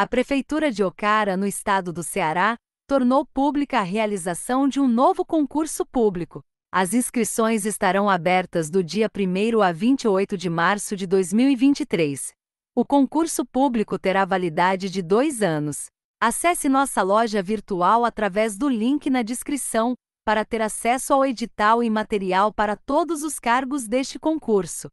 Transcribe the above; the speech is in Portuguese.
a Prefeitura de Ocara, no estado do Ceará, tornou pública a realização de um novo concurso público. As inscrições estarão abertas do dia 1 a 28 de março de 2023. O concurso público terá validade de dois anos. Acesse nossa loja virtual através do link na descrição para ter acesso ao edital e material para todos os cargos deste concurso.